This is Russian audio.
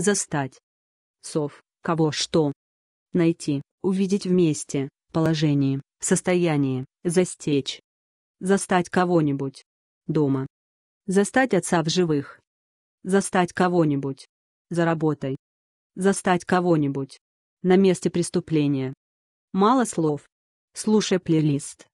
застать. Сов, кого что. Найти, увидеть вместе, положение состояние застечь. Застать кого-нибудь. Дома. Застать отца в живых. Застать кого-нибудь. За работой. Застать кого-нибудь. На месте преступления. Мало слов. Слушай плейлист.